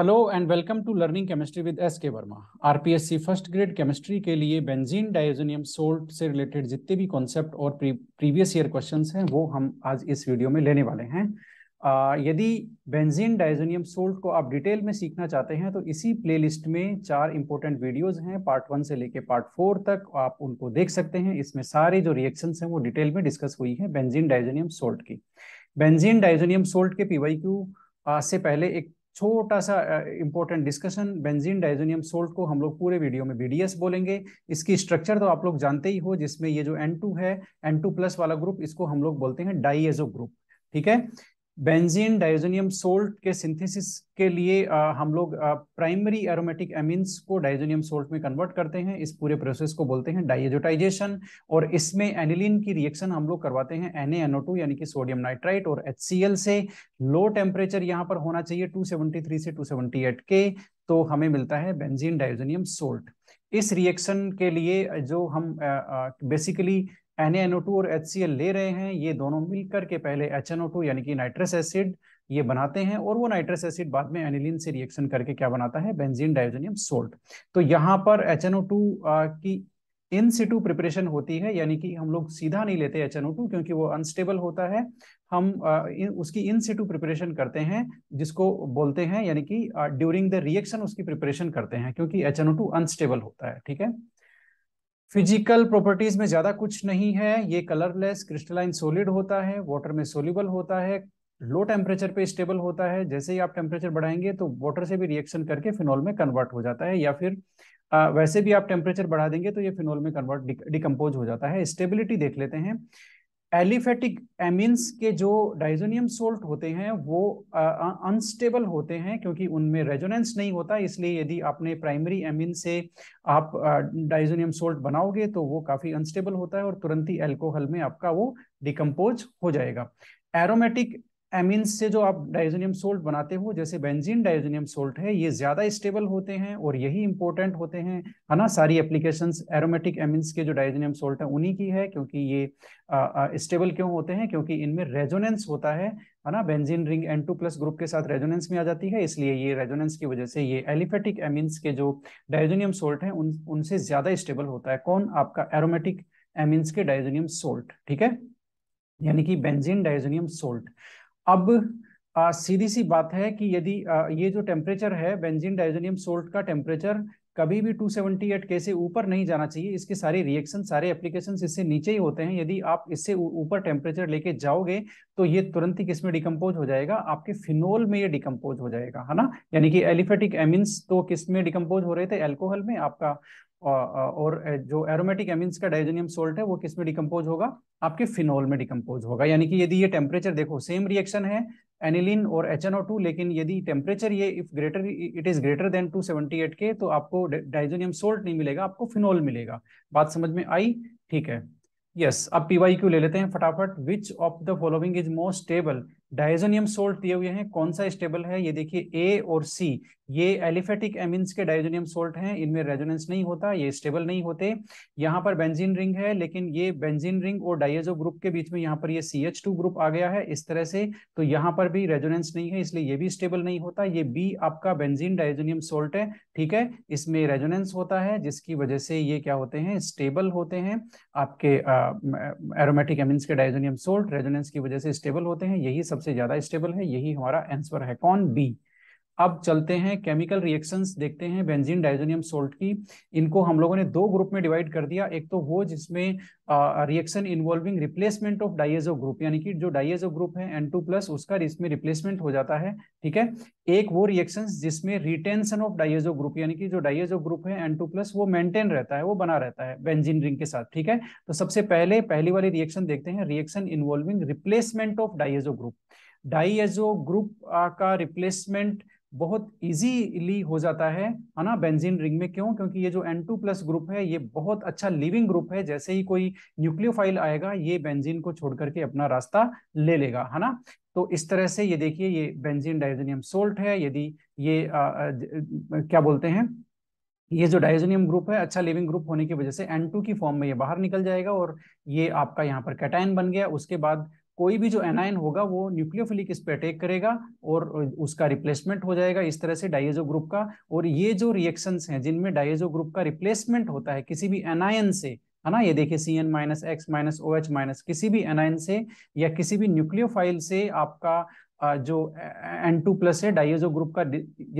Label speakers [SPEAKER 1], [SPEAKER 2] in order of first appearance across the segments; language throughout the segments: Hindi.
[SPEAKER 1] Hello and welcome to learning chemistry with S K Verma RPSC first grade chemistry के लिए बेंजीन डाइजोनियम सोल्ट से रिलेटेड जितने भी कॉन्सेप्ट और प्रीवियस ईयर क्वेश्चन हैं वो हम आज इस वीडियो में लेने वाले हैं आ, यदि बेंजीन डायोजोनियम सोल्ट को आप डिटेल में सीखना चाहते हैं तो इसी प्ले में चार इंपॉर्टेंट वीडियोज हैं पार्ट वन से लेके पार्ट फोर तक आप उनको देख सकते हैं इसमें सारे जो रिएक्शन हैं वो डिटेल में डिस्कस हुई है बेंजीन डाइजोनियम सोल्ट की बेंजीन डायजोनियम सोल्ट के पीवाई क्यू से पहले एक छोटा सा important discussion benzene diazonium salt को हम लोग पूरे वीडियो में बीडीएस बोलेंगे इसकी स्ट्रक्चर तो आप लोग जानते ही हो जिसमें ये जो टू है टू प्लस वाला ग्रुप इसको हम लोग बोलते हैं डाइएजो ग्रुप ठीक है बेंजीन डाइजोनियम सोल्ट के सिंथेसिस के लिए आ, हम लोग प्राइमरी एरोमेटिक एमिन्स को डाइजोनियम सोल्ट में कन्वर्ट करते हैं इस पूरे प्रोसेस को बोलते हैं डाइजोटाइजेशन और इसमें एनिलिन की रिएक्शन हम लोग करवाते हैं एन टू यानी कि सोडियम नाइट्राइट और एच से लो टेम्परेचर यहाँ पर होना चाहिए टू से टू के तो हमें मिलता है बेंजीन डाइजोनियम सोल्ट इस रिएक्शन के लिए जो हम बेसिकली एन एन टू और एच ले रहे हैं ये दोनों मिलकर के पहले एच एन ओ टू यानी कि नाइट्रस एसिड ये बनाते हैं और वो नाइट्रस एसिड बाद में एनिलिन से रिएक्शन करके क्या बनाता है बेंजीन डाइजोनियम सोल्ट तो यहाँ पर एच एन ओ टू की इन सिटू प्रिपरेशन होती है यानी कि हम लोग सीधा नहीं लेते एच क्योंकि वो अनस्टेबल होता है हम उसकी इन सिटू प्रिपरेशन करते हैं जिसको बोलते हैं यानी कि ड्यूरिंग द रिएक्शन उसकी प्रिपरेशन करते हैं क्योंकि एच अनस्टेबल होता है ठीक है फिजिकल प्रॉपर्टीज में ज्यादा कुछ नहीं है ये कलरलेस क्रिस्टलाइन सोलिड होता है वाटर में सोल्यूबल होता है लो टेम्परेचर पे स्टेबल होता है जैसे ही आप टेम्परेचर बढ़ाएंगे तो वाटर से भी रिएक्शन करके फिनॉल में कन्वर्ट हो जाता है या फिर आ, वैसे भी आप टेम्परेचर बढ़ा देंगे तो ये फिनोल में कन्वर्ट डिकम्पोज हो जाता है स्टेबिलिटी देख लेते हैं एलिफेटिक एमिन्स के जो डाइजोनियम सोल्ट होते हैं वो अनस्टेबल होते हैं क्योंकि उनमें रेजोनेंस नहीं होता इसलिए यदि आपने प्राइमरी एमिन से आप डाइजोनियम सोल्ट बनाओगे तो वो काफ़ी अनस्टेबल होता है और तुरंत ही एल्कोहल में आपका वो डिकम्पोज हो जाएगा एरोमेटिक एमिन से जो आप डाइजोनियम सोल्ट बनाते हो जैसे बेंजीन डाइजोनियम सोल्ट है ये ज़्यादा स्टेबल होते हैं और यही इंपॉर्टेंट होते हैं है ना सारी एप्लीकेशंस एरोमेटिक एमिन्स के जो डाइजोनियम सोल्ट है उन्हीं की है क्योंकि ये स्टेबल क्यों होते हैं क्योंकि इनमें रेजोनेंस होता है है ना benzene ring N two plus group के साथ रेजोनेंस में आ जाती है इसलिए ये रेजोनेंस की वजह से ये एलिफेटिक एमिन्स के जो डाइजोनियम सोल्ट है उन उनसे ज़्यादा स्टेबल होता है कौन आपका एरोमेटिक एमिन्स के डाइजोनियम सोल्ट ठीक है यानी कि बेंजीन डाइजोनियम सोल्ट अब आ, सीधी सी बात है कि यदि ये जो टेम्परेचर है बेंजीन डाइजोनियम सोल्ट का टेम्परेचर कभी भी 278 के से ऊपर नहीं जाना चाहिए इसके सारे रिएक्शन सारे एप्लीकेशन इससे नीचे ही होते हैं यदि आप इससे ऊपर टेम्परेचर लेके जाओगे तो ये तुरंत ही किसमें डिकम्पोज हो जाएगा आपके फिनोल में ये डिकम्पोज हो जाएगा है ना यानी कि एलिफेटिक एमिन्स तो किसमें डिकम्पोज हो रहे थे एल्कोहल में आपका और जो एरोमेटिक एमिन्स का डाइजेनियम सोल्ट है वो किस में डिकम्पोज होगा आपके फिनोल में डिकम्पोज होगा यानी कि यदि ये टेम्परेचर देखो सेम रिएक्शन है एनिलिन और एच लेकिन यदि टेम्परेचर ये if greater it is greater than 278 के तो आपको डाइजेनियम सोल्ट नहीं मिलेगा आपको फिनोल मिलेगा बात समझ में आई ठीक है यस yes, अब पीवाई क्यू ले लेते हैं फटाफट which of the following is most stable diazonium salt दिए हुए हैं कौन सा स्टेबल है ये देखिए ए और सी ये एलिफेटिक एमिन्स के डायजोनियम सोल्ट हैं इनमें रेजोनेंस नहीं होता ये स्टेबल नहीं होते यहाँ पर बेंजीन रिंग है लेकिन ये बेंजीन रिंग और डायजो ग्रुप के बीच में यहाँ पर ये सी एच टू ग्रुप आ गया है इस तरह से तो यहाँ पर भी रेजोनेंस नहीं है इसलिए ये भी स्टेबल नहीं होता ये बी आपका बेंजीन डायजोनियम सोल्ट है ठीक है इसमें रेजोनेंस होता है जिसकी वजह से ये क्या होते हैं स्टेबल होते हैं आपके एरोमेटिक एमिन्स के डायजोनियम सोल्ट रेजोनेंस की वजह से स्टेबल होते हैं यही सब सबसे ज्यादा स्टेबल है यही हमारा आंसर है कौन बी अब चलते हैं केमिकल रिएक्शंस देखते हैं बेंजीन डाइजोनियम सोल्ट की इनको हम लोगों ने दो ग्रुप में डिवाइड कर दिया एक तो वो जिसमें reaction involving replacement of diazo group यानी कि जो डाइएजो ग्रुप है एन टू प्लस उसका इसमें रिप्लेसमेंट हो जाता है ठीक है एक वो रिएक्शन जिसमें रिटेंशन ऑफ डाइएजो ग्रुप यानी कि जो डाइएजो ग्रुप है एन टू प्लस वो मेंटेन रहता है वो बना रहता है बेंजिन रिंग के साथ ठीक है तो सबसे पहले पहली वाली रिएक्शन देखते हैं reaction involving replacement of diazo group diazo group का रिप्लेसमेंट बहुत इजीली हो जाता है है ना बेंजीन रिंग में क्यों क्योंकि ये जो N2 प्लस ग्रुप है ये बहुत अच्छा लिविंग ग्रुप है जैसे ही कोई न्यूक्लियोफाइल आएगा ये बेंजीन को छोड़ करके अपना रास्ता ले लेगा है ना तो इस तरह से ये देखिए ये बेंजीन डायोजनियम सोल्ट है यदि ये आ, आ, क्या बोलते हैं ये जो डाइजेनियम ग्रुप है अच्छा लिविंग ग्रुप होने की वजह से एन की फॉर्म में ये बाहर निकल जाएगा और ये आपका यहाँ पर कैटाइन बन गया उसके बाद कोई भी जो एनायन होगा वो न्यूक्लियोफिलिक इस पर अटैक करेगा और उसका रिप्लेसमेंट हो जाएगा इस तरह से डाइजो ग्रुप का और ये जो रिएक्शन हैं जिनमें डाइजो ग्रुप का रिप्लेसमेंट होता है किसी भी एनायन से है ना ये देखिए C N minus X minus O H minus किसी भी एनायन से या किसी भी न्यूक्लियोफाइल से आपका जो एन टू प्लस है डाइजो ग्रुप का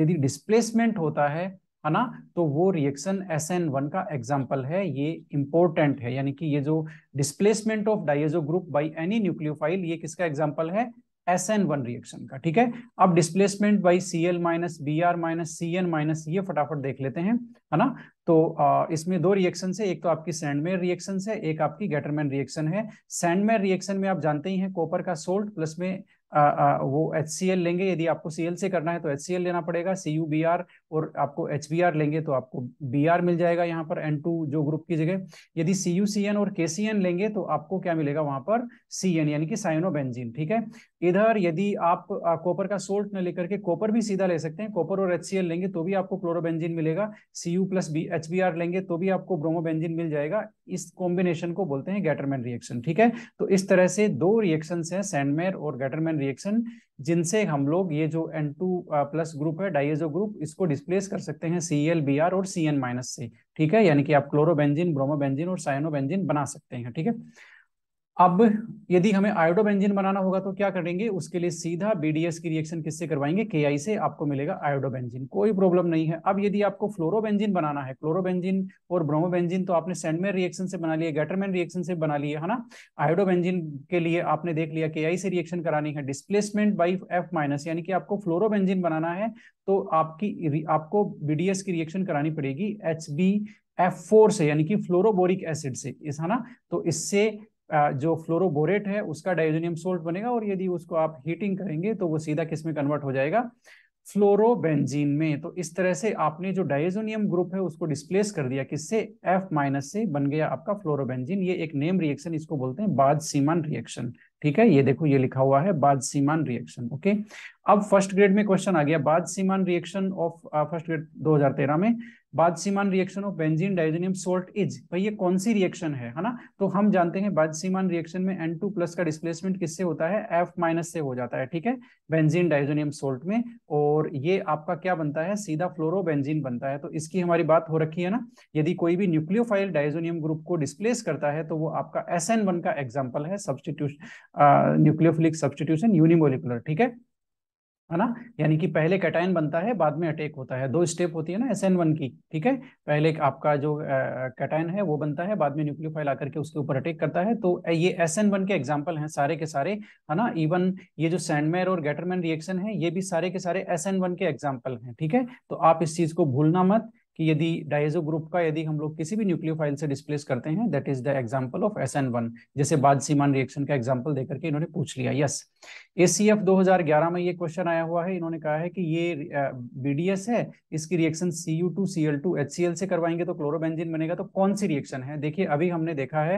[SPEAKER 1] यदि डिस्प्लेसमेंट होता है है ना तो वो रिएक्शन एस एन वन का एग्जाम्पल है ये इंपॉर्टेंट है यानी कि ये जो displacement of diazo group by any nucleophile ये किसका एग्जाम्पल है एस एन वन रिएक्शन का ठीक है अब displacement by C L minus B R minus C N minus ये फटाफट देख लेते हैं है ना तो आ, इसमें दो रिएक्शन है एक तो आपकी सैंडमेयर रिएक्शन है एक आपकी गैटरमैन रिएक्शन है सैंडमेयर रिएक्शन में आप जानते ही हैं कॉपर का सोल्ट प्लस में वो एच लेंगे यदि आपको सी से करना है तो एच लेना पड़ेगा सी यू बी आर और आपको एच बी आर लेंगे तो आपको बी आर मिल जाएगा यहाँ पर एन टू जो ग्रुप की जगह यदि सी यू सी एन और के सी एन लेंगे तो आपको क्या मिलेगा वहां पर सी एन यानी कि साइनो ठीक है इधर यदि आप कॉपर का सोल्ट न लेकर के कॉपर भी सीधा ले सकते हैं कॉपर और एच लेंगे तो भी आपको क्लोरोबेंजिन मिलेगा C U plus B H B R लेंगे तो भी आपको ब्रोमोबेंजिन मिल जाएगा इस कॉम्बिनेशन को बोलते हैं गैटरमैन रिएक्शन ठीक है तो इस तरह से दो रिएक्शन है सैंडमेर और गैटरमैन रिएक्शन जिनसे हम लोग ये जो एन टू प्लस ग्रुप है डाइएजो ग्रुप इसको डिस्प्लेस कर सकते हैं सी एल बी आर और सी एन माइनस से ठीक है यानी कि आप क्लोरोबेंजिन ब्रोमोबेंजिन और साइनोबेंजिन बना सकते हैं ठीक है अब यदि हमें आयोडो बेंजीन बनाना होगा तो क्या करेंगे उसके लिए सीधा बीडीएस की रिएक्शन किससे करवाएंगे के से आपको मिलेगा आयोडो कोई प्रॉब्लम नहीं है अब यदि आपको फ्लोरोबेंजिन बनाना है क्लोरोबेंजीन और ब्रोमोबेंजिन तो आपने सैंडमेन रिएक्शन से बना लिया गैटरमैन रिएक्शन से बना लिया है ना आयोडो के लिए आपने देख लिया के से रिएक्शन करानी है डिस्प्लेसमेंट बाई एफ माइनस यानी कि आपको फ्लोरोबेंजिन बनाना है तो आपकी आपको बीडीएस की रिएक्शन करानी पड़ेगी एच बी एफ फोर से यानी कि फ्लोरोबोरिक एसिड से इस है ना तो इससे जो फ्लोरोबोरेट है उसका डाइजोनियम सोल्ट बनेगा और यदि उसको आप हीटिंग करेंगे तो वो सीधा किस में कन्वर्ट हो जाएगा फ्लोरोबेंजीन में तो इस तरह से आपने जो डायोजोनियम ग्रुप है उसको डिस्प्लेस कर दिया किससे एफ माइनस से बन गया आपका फ्लोरोबेंजीन ये एक नेम रिएक्शन इसको बोलते हैं बाद सीमान रिएक्शन ठीक है ये देखो ये लिखा हुआ है बाद सीमान रिएक्शन ओके अब फर्स्ट ग्रेड में क्वेश्चन आ गया बाद Schiemann reaction of first grade 2013 में बाद Schiemann reaction of benzene diazonium salt is भाई ये कौन सी रिएक्शन है है ना तो हम जानते हैं बाद सीमान रिएक्शन में एन टू प्लस का डिस्प्लेसमेंट किससे होता है एफ माइनस से हो जाता है ठीक है बेंजीन डाइजेनियम सोल्ट में और ये आपका क्या बनता है सीधा फ्लोरो बेंजीन बनता है तो इसकी हमारी बात हो रखी है ना यदि कोई भी न्यूक्लियोफाइल डाइजोनियम ग्रुप को डिस्प्लेस करता है तो वो आपका एस एन वन का एग्जाम्पल है सब्सटीट्यूशन न्यूक्लियोफिलिक सब्सटीट्यूशन यूनिमोलिकुलर ठीक है है ना यानी कि पहले कैटाइन बनता है बाद में अटैक होता है दो स्टेप होती है ना एस एन वन की ठीक है पहले आपका जो कैटाइन है वो बनता है बाद में न्यूक्लियोफाइल आकर के उसके ऊपर अटैक करता है तो ये एस एन वन के एग्जाम्पल हैं सारे के सारे है ना इवन ये जो सैंडमेर और गैटरमैन रिएक्शन है ये भी सारे के सारे एस एन वन के एग्जाम्पल हैं ठीक है तो आप इस चीज को भूलना मत कि यदि डायजो ग्रुप का यदि हम लोग किसी भी न्यूक्लियोफाइल से डिस्प्लेस करते हैं that is the example of S N one जैसे बाद सीमान रिएक्शन का एग्जाम्पल देकर के इन्होंने पूछ लिया यस yes. एसीएफ 2011 में ये क्वेश्चन आया हुआ है इन्होंने कहा है कि ये बीडीएस है इसकी रिएक्शन एच सी एल से करवाएंगे तो क्लोरोबेंजिन बनेगा तो कौन सी रिएक्शन है देखिए अभी हमने देखा है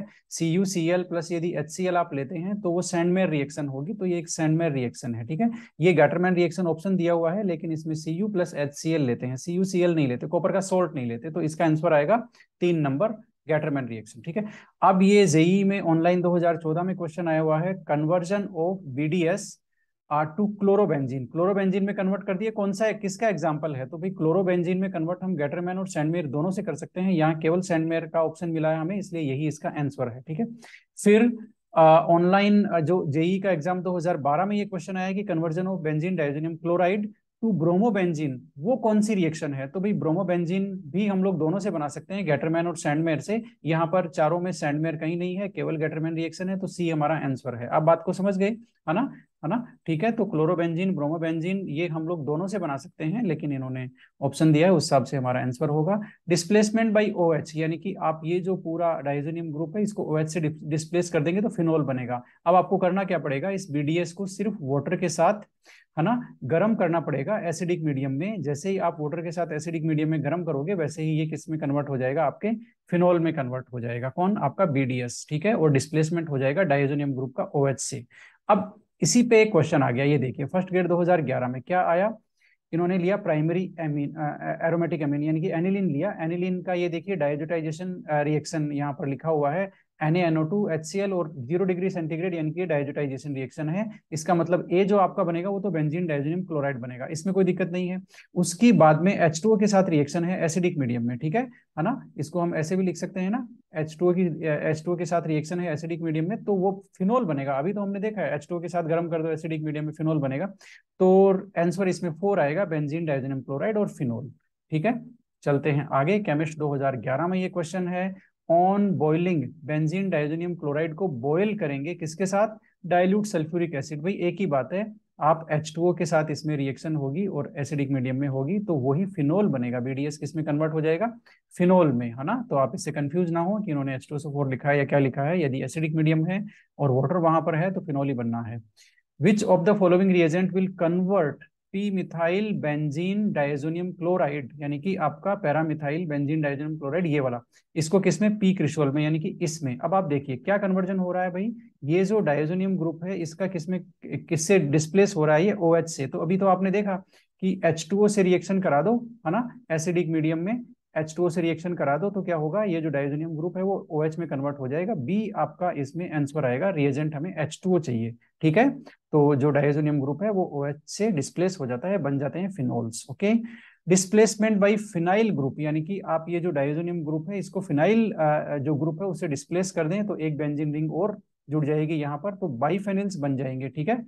[SPEAKER 1] एल प्लस यदि एल आप लेते हैं तो वो सैंडमेर रिएक्शन होगी तो ये एक सैंडमेर रिएक्शन है ठीक है ये गैटरमैन रिएक्शन ऑप्शन दिया हुआ है लेकिन इसमें यू प्लस एल लेते हैं एल नहीं लेते कॉपर का सोल्ट नहीं लेते तो इसका आंसर आएगा तीन नंबर गैटरमैन रिएक्शन ठीक है अब ये जेई में ऑनलाइन 2014 में क्वेश्चन आया हुआ है conversion of BDS R to chlorobenzene chlorobenzene में कन्वर्ट कर दिया कौन सा है किसका एग्जाम्पल है तो भाई क्लोरोबेंजीन में कन्वर्ट हम गैटरमैन और सैंडमेयर दोनों से कर सकते हैं यहाँ केवल सैंडमेयर का ऑप्शन मिला है हमें इसलिए यही इसका आंसर है ठीक है फिर ऑनलाइन uh, जो जेई का एग्जाम 2012 में ये क्वेश्चन आया कि conversion of benzene diazonium chloride to bromobenzene वो कौन सी रिएक्शन है तो भाई ब्रोमोबेंजीन भी हम लोग दोनों से बना सकते हैं गैटरमैन और सैंडमेयर से यहाँ पर चारों में सैंडमेयर कहीं नहीं है केवल गैटरमैन रिएक्शन है तो सी हमारा आंसर है आप बात को समझ गए है ना है ना ठीक है तो क्लोरोबेंजीन ब्रोमोबेंजीन ये हम लोग दोनों से बना सकते हैं लेकिन इन्होंने ऑप्शन दिया है उस हिसाब से हमारा आंसर होगा डिस्प्लेसमेंट बाई ओ एच यानी कि आप ये जो पूरा डाइजोनियम ग्रुप है इसको ओ एच से डिस्प्लेस कर देंगे तो फिनोल बनेगा अब आपको करना क्या पड़ेगा इस बीडीएस को सिर्फ वाटर के साथ है ना गर्म करना पड़ेगा एसिडिक मीडियम में जैसे ही आप वाटर के साथ एसिडिक मीडियम में गर्म करोगे वैसे ही ये किस में कन्वर्ट हो जाएगा आपके फिनोल में कन्वर्ट हो जाएगा कौन आपका बीडीएस ठीक है और डिस्प्लेसमेंट हो जाएगा डायोजोनियम ग्रुप का ओएच से अब इसी पे एक क्वेश्चन आ गया ये देखिए फर्स्ट ग्रेड दो में क्या आया इन्होंने लिया प्राइमरी एमीन एरोमेटिक एमीन यानी कि एनिलिन लिया एनिलिन का ये देखिए डायजोटाइजेशन रिएक्शन यहाँ पर लिखा हुआ है NaNO2 HCl और जीरो डिग्री सेंटीग्रेड यानी कि डायजोटाइजेशन रिएक्शन है इसका मतलब ए जो आपका बनेगा वो तो बेंजीन डायजोनियम क्लोराइड बनेगा इसमें कोई दिक्कत नहीं है उसकी बाद में एच के साथ रिएक्शन है एसिडिक मीडियम में ठीक है है ना इसको हम ऐसे भी लिख सकते हैं ना एच की एच के साथ रिएक्शन है एसिडिक मीडियम में तो वो फिनोल बनेगा अभी तो हमने देखा है एच के साथ गर्म कर दो एसिडिक मीडियम में फिनोल बनेगा तो आंसर इसमें फोर आएगा बेंजीन डायजोनियम क्लोराइड और फिनोल ठीक है चलते हैं आगे केमिस्ट 2011 में ये क्वेश्चन है on boiling benzene diazonium chloride को बॉयल करेंगे किसके साथ डायल्यूट सल्फ्यूरिक एसिड भाई एक ही बात है आप H2O के साथ इसमें रिएक्शन होगी और एसिडिक मीडियम में होगी तो वही फिनोल बनेगा बीडीएस में कन्वर्ट हो जाएगा फिनोल में है ना तो आप इससे कंफ्यूज ना हो कि इन्होंने H2SO4 लिखा है या क्या लिखा है यदि एसिडिक मीडियम है और वाटर वहां पर है तो फिनोल ही बनना है which of the following reagent will convert P methyl benzene diazonium chloride यानी कि आपका मिथाइल बेंजीन डायजोनियम क्लोराइड ये वाला इसको किसमें पी क्रिशुअल में यानी कि इसमें अब आप देखिए क्या कन्वर्जन हो रहा है भाई ये जो डायजोनियम ग्रुप है इसका किसमें किससे डिस्प्लेस हो रहा है ये ओ OH से तो अभी तो आपने देखा कि एच से रिएक्शन करा दो है ना एसिडिक मीडियम में एच टू से रिएक्शन करा दो तो क्या होगा ये जो डाइजोनियम ग्रुप है वो ओ OH में कन्वर्ट हो जाएगा बी आपका इसमें आंसर आएगा रिएजेंट हमें एच टू चाहिए ठीक है तो जो डाइजोनियम ग्रुप है वो ओ OH से डिस्प्लेस हो जाता है बन जाते हैं phenols okay displacement by phenyl group यानी कि आप ये जो डायोजोनियम ग्रुप है इसको फिनाइल जो ग्रुप है उसे डिस्प्लेस कर दें तो एक बेंजिन रिंग और जुड़ जाएगी यहाँ पर तो बाईफेनिल्स बन जाएंगे ठीक है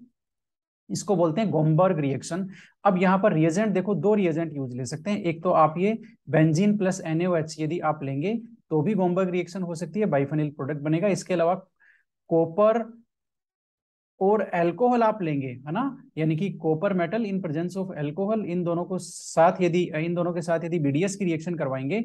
[SPEAKER 1] इसको बोलते हैं गोमबर्ग रिएक्शन अब यहाँ पर रिएजेंट देखो दो रिएजेंट यूज ले सकते हैं एक तो आप ये बेंजीन प्लस एनएच यदि आप लेंगे तो भी गोमबर्ग रिएक्शन हो सकती है बाइफेनिल प्रोडक्ट बनेगा इसके अलावा कॉपर और एल्कोहल आप लेंगे है ना यानी कि copper metal in presence of alcohol इन दोनों को साथ यदि इन दोनों के साथ यदि बीडीएस की रिएक्शन करवाएंगे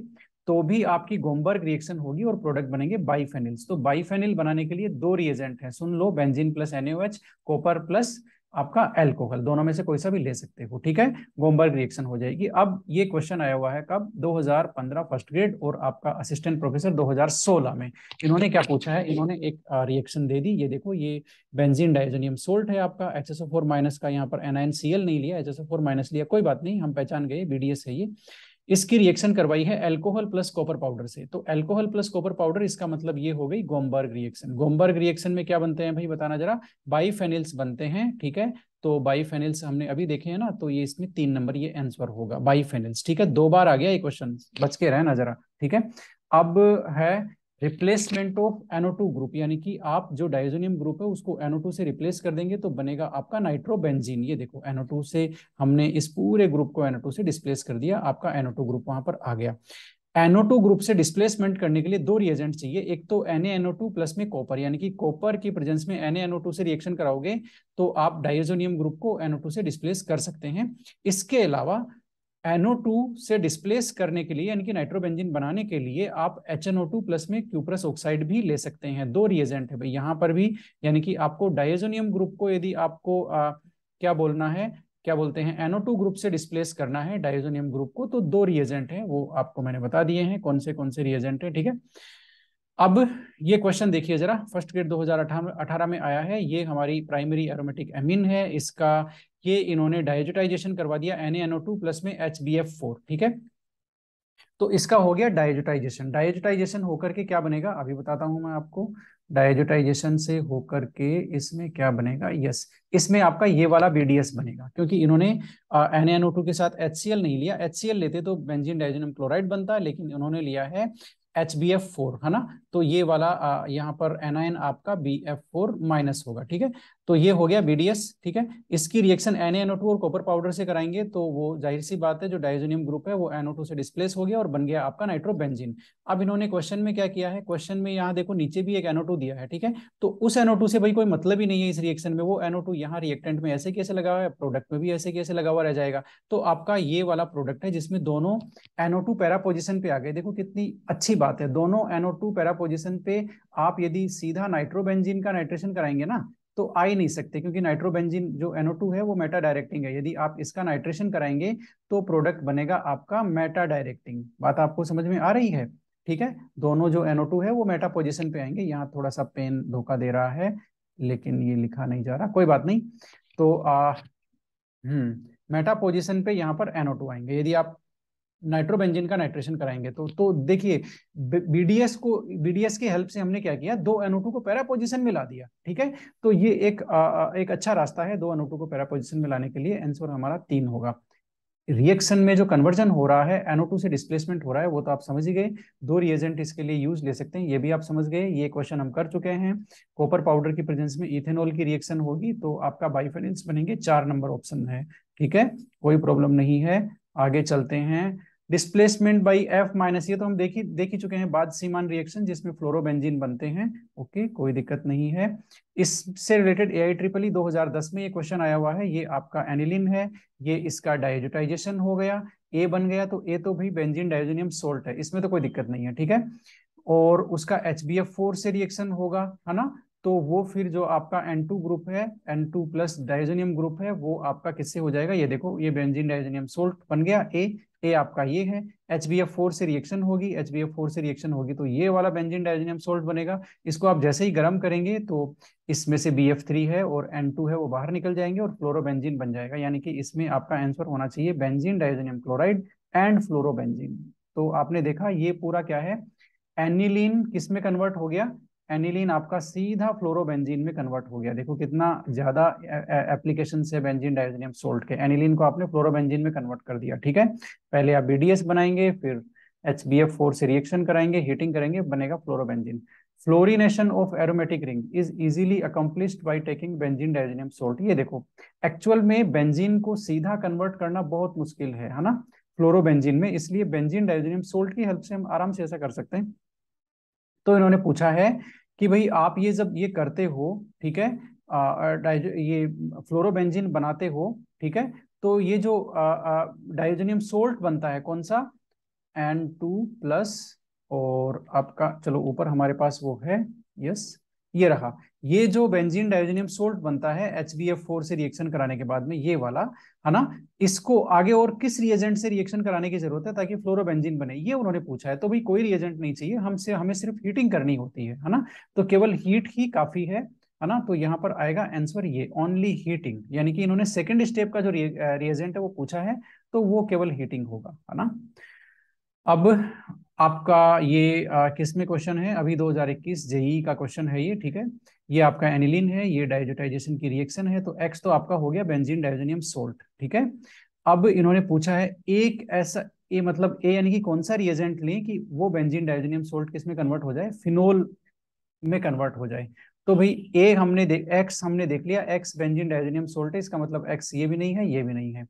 [SPEAKER 1] तो भी आपकी गोमबर्ग रिएक्शन होगी और प्रोडक्ट बनेंगे बाइफेनिल्स तो बाइफेनिल बनाने के लिए दो रिएजेंट है सुन लो benzene plus NH copper plus आपका एल्कोहल दोनों में से कोई सा भी ले सकते हो ठीक है गोमबर्ग रिएक्शन हो जाएगी अब ये क्वेश्चन आया हुआ है कब 2015 फर्स्ट ग्रेड और आपका असिस्टेंट प्रोफेसर 2016 में इन्होंने क्या पूछा है इन्होंने एक रिएक्शन दे दी ये देखो ये बेंजीन डाइजोनियम सोल्ट है आपका एच एस माइनस का यहाँ पर एनआईन नहीं लिया एच एस लिया कोई बात नहीं हम पहचान गए बीडीएस है ये इसकी रिएक्शन करवाई है एल्कोहल प्लस कॉपर पाउडर से तो एल्कोहल प्लस कॉपर पाउडर इसका मतलब ये हो गई गोमबर्ग रिएक्शन गोमबर्ग रिएक्शन में क्या बनते हैं भाई बताना जरा बाईफेनिल्स बनते हैं ठीक है तो बाईफेनिल्स हमने अभी देखे हैं ना तो ये इसमें तीन नंबर ये आंसर होगा बाईफेनिल्स ठीक है दो बार आ गया ये क्वेश्चन बच के रहना जरा ठीक है अब है रिप्लेसमेंट ऑफ एनओ ग्रुप यानी कि आप जो डायोजोनियम ग्रुप है उसको एनओ से रिप्लेस कर देंगे तो बनेगा आपका नाइट्रोबेंजीन ये देखो एनओ से हमने इस पूरे ग्रुप को एनओ से डिस्प्लेस कर दिया आपका एनओ ग्रुप वहां पर आ गया एनओ ग्रुप से डिस्प्लेसमेंट करने के लिए दो रिएजेंट चाहिए एक तो एन एनओ टू प्लस में कॉपर यानी कि कॉपर की प्रेजेंस में टू से रिएक्शन कराओगे तो आप डायोजोनियम ग्रुप को टू से डिस्प्लेस कर सकते हैं इसके अलावा टू से डिस्प्लेस करने के लिए यानी कि नाइट्रोबेंजिन बनाने के लिए आप टू प्लस में क्यूप्रस ऑक्साइड भी ले सकते हैं दो रिएजेंट है भाई यहाँ पर भी यानी कि आपको डायजोनियम ग्रुप को यदि आपको आ, क्या बोलना है क्या बोलते हैं टू ग्रुप से डिस्प्लेस करना है डायजोनियम ग्रुप को तो दो रिएजेंट है वो आपको मैंने बता दिए हैं कौन से कौन से रिएजेंट है ठीक है अब ये क्वेश्चन देखिए जरा फर्स्ट ग्रेड 2018 में आया है ये हमारी प्राइमरी एरोमेटिक एमिन है इसका ये इन्होंने डायजोटाइजेशन करवा दिया NaNO2 प्लस में HbF4 ठीक है तो इसका हो गया डायजोटाइजेशन डायजोटाइजेशन होकर के क्या बनेगा अभी बताता हूं मैं आपको डायजोटाइजेशन से होकर के इसमें क्या बनेगा यस इसमें आपका ये वाला बीडीएस बनेगा क्योंकि इन्होंने टू के साथ एल नहीं लिया एच लेते तो बेंजीन डायजोनियम क्लोराइड बनता है लेकिन इन्होंने लिया है HbF4 है ना तो ये वाला यहाँ पर एनआईन आपका बी एफ फोर माइनस होगा ठीक है तो ये हो गया बीडीएस ठीक है इसकी रिएक्शन टू और कॉपर पाउडर से कराएंगे तो वो जाहिर सी बात है जो डायजोनियम ग्रुप है वो एनओ से डिस्प्लेस हो गया और बन गया आपका नाइट्रोबेंजिन अब इन्होंने क्वेश्चन में क्या किया है क्वेश्चन में यहाँ देखो नीचे भी एक एनओ दिया है ठीक है तो उस एनओ से भाई कोई मतलब ही नहीं है इस रिएक्शन में वो एनओ यहाँ रिएक्टेंट में ऐसे कैसे लगा हुआ है प्रोडक्ट में भी ऐसे कैसे लगा हुआ रह जाएगा तो आपका ये वाला प्रोडक्ट है जिसमें दोनों एनओ पैरा पोजिशन पे आ गए देखो कितनी अच्छी बात है दोनों एनओ पैरा पोजिशन पे आप यदि सीधा नाइट्रोबेंजीन का नाइट्रेशन कराएंगे ना तो आ ही नहीं सकते क्योंकि नाइट्रोबेंजीन जो NO2 है वो मेटा डायरेक्टिंग है यदि आप इसका नाइट्रेशन कराएंगे तो प्रोडक्ट बनेगा आपका मेटा डायरेक्टिंग बात आपको समझ में आ रही है ठीक है दोनों जो NO2 है वो मेटा पोजिशन पे आएंगे यहाँ थोड़ा सा पेन धोखा दे रहा है लेकिन ये लिखा नहीं जा रहा कोई बात नहीं तो हम्म मेटा पोजिशन पे यहाँ पर NO2 आएंगे यदि आप नाइट्रोबेंजिन का नाइट्रेशन कराएंगे तो तो देखिए बीडीएस को बीडीएस की हेल्प से हमने क्या किया दो एनोटू को पैरा पोजिशन में ला दिया ठीक है तो ये एक आ, एक अच्छा रास्ता है दो एनोटू को पैरा पोजिशन में लाने के लिए आंसर हमारा तीन होगा रिएक्शन में जो कन्वर्जन हो रहा है एनओ से डिस्प्लेसमेंट हो रहा है वो तो आप समझ ही गए दो रिएजेंट इसके लिए यूज ले सकते हैं ये भी आप समझ गए ये क्वेश्चन हम कर चुके हैं कॉपर पाउडर की प्रेजेंस में इथेनॉल की रिएक्शन होगी तो आपका बाइफेनेंस बनेंगे चार नंबर ऑप्शन है ठीक है कोई प्रॉब्लम नहीं है आगे चलते हैं डिस्प्लेसमेंट बाई एफ माइनस ये तो हम देखी देख ही चुके हैं बाद सीमान रिएक्शन जिसमें फ्लोरोबेंजीन बनते हैं ओके कोई दिक्कत नहीं है इससे related A I triple E दो में ये क्वेश्चन आया हुआ है ये आपका एनिलिन है ये इसका डायजोटाइजेशन हो गया ए बन गया तो ए तो भाई बेंजिन डायजोनियम सोल्ट है इसमें तो कोई दिक्कत नहीं है ठीक है और उसका एच बी एफ फोर से रिएक्शन होगा है ना तो वो फिर जो आपका एन टू ग्रुप है N two plus diazonium group है वो आपका किससे हो जाएगा ये देखो ये बेंजीन डाइजेनियम सोल्ट बन गया ए ए आपका ये है एच बी एफ फोर से रिएक्शन होगी एच बी एफ फोर से रिएक्शन होगी तो ये वाला बेंजीन डाइजेनियम सोल्ट बनेगा इसको आप जैसे ही गर्म करेंगे तो इसमें से बी एफ थ्री है और एन टू है वो बाहर निकल जाएंगे और फ्लोरोबेंजीन बन जाएगा यानी कि इसमें आपका आंसर होना चाहिए benzene diazonium chloride and fluorobenzene तो आपने देखा ये पूरा क्या है एनिलीन किसमें कन्वर्ट हो गया एनिलीन आपका सीधा फ्लोरोबेंजीन में कन्वर्ट हो गया देखो कितना ज्यादा एप्लीकेशन से बेंजीन डायोजनियम सोल्ट के एनिलीन को आपने फ्लोरोबेंजीन में कन्वर्ट कर दिया ठीक है पहले आप बीडीएस बनाएंगे फिर एच बी एफ फोर से रिएक्शन कराएंगे हीटिंग करेंगे बनेगा fluorobenzene fluorination of aromatic ring is easily accomplished by taking benzene diazonium salt ये देखो एक्चुअल में बेंजीन को सीधा कन्वर्ट करना बहुत मुश्किल है है ना फ्लोरोबेंजीन में इसलिए बेंजीन डायोजनियम सोल्ट की हेल्प से हम आराम से ऐसा कर सकते हैं तो इन्होंने पूछा है कि भाई आप ये जब ये करते हो ठीक है ये फ्लोरोबेंजिन बनाते हो ठीक है तो ये जो डायोजनियम सोल्ट बनता है कौन सा एन टू प्लस और आपका चलो ऊपर हमारे पास वो है यस ये रहा ये जो बेंजीन डायोजनियम सोल्ट बनता है फोर से रिएक्शन कराने के बाद में ये वाला है ना इसको आगे और किस रिएजेंट से रिएक्शन कराने की जरूरत है ताकि फ्लोरोबेंजीन बने ये उन्होंने पूछा है तो भाई कोई रिएजेंट नहीं चाहिए हमसे हमें सिर्फ हीटिंग करनी होती है ना तो केवल हीट ही काफी है है ना तो यहाँ पर आएगा आंसर ये ओनली हीटिंग यानी कि इन्होंने सेकेंड स्टेप का जो रिएजेंट है वो पूछा है तो वो केवल हीटिंग होगा है ना अब आपका ये किसमें क्वेश्चन है अभी 2021 जेई का क्वेश्चन है ये ठीक है ये आपका एनिलिन है ये डायजोटाइजेशन की रिएक्शन है तो एक्स तो आपका हो गया बेंजीन डायजोनियम सोल्ट ठीक है अब इन्होंने पूछा है एक ऐसा ए मतलब ए यानी कि कौन सा रिएजेंट लें कि वो बेंजीन डायजोनियम सोल्ट किसमें कन्वर्ट हो जाए फिनोल में कन्वर्ट हो जाए तो भाई ए हमने देख एक्स हमने देख लिया एक्स बेंजिन डायजोनियम सोल्ट है इसका मतलब एक्स ये भी नहीं है ये भी नहीं है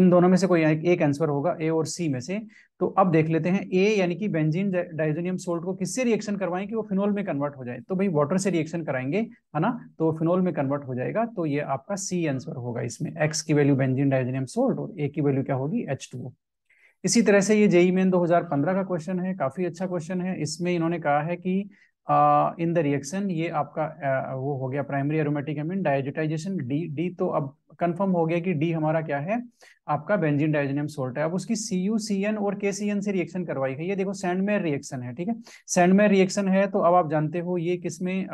[SPEAKER 1] इन दोनों में से कोई एक आंसर होगा ए और सी में से तो अब देख लेते हैं ए यानी कि बेंजिन डायजोनियम सोल्ट को किससे रिएक्शन करवाएं कि वो फिनोल में कन्वर्ट हो जाए तो भाई वाटर से रिएक्शन कराएंगे है ना तो फिनोल में कन्वर्ट हो जाएगा तो ये आपका सी आंसर होगा इसमें एक्स की वैल्यू बेंजिन डायजोनियम सोल्ट और ए की वैल्यू क्या होगी एच इसी तरह से ये जेई मेन पंद्रह का क्वेश्चन है काफी अच्छा क्वेश्चन है इसमें इन्होंने कहा है कि इन द रिएक्शन ये आपका uh, वो हो गया primary aromatic amine diazotization D D तो अब कंफर्म हो गया कि डी हमारा क्या है आपका बेंजीन डाइजेनियम सोल्ट है अब उसकी सी यू सी एन और के सी एन से रिएक्शन करवाई गई ये देखो सैंडमेर रिएक्शन है ठीक है सैंडमेर रिएक्शन है तो अब आप जानते हो ये किसमें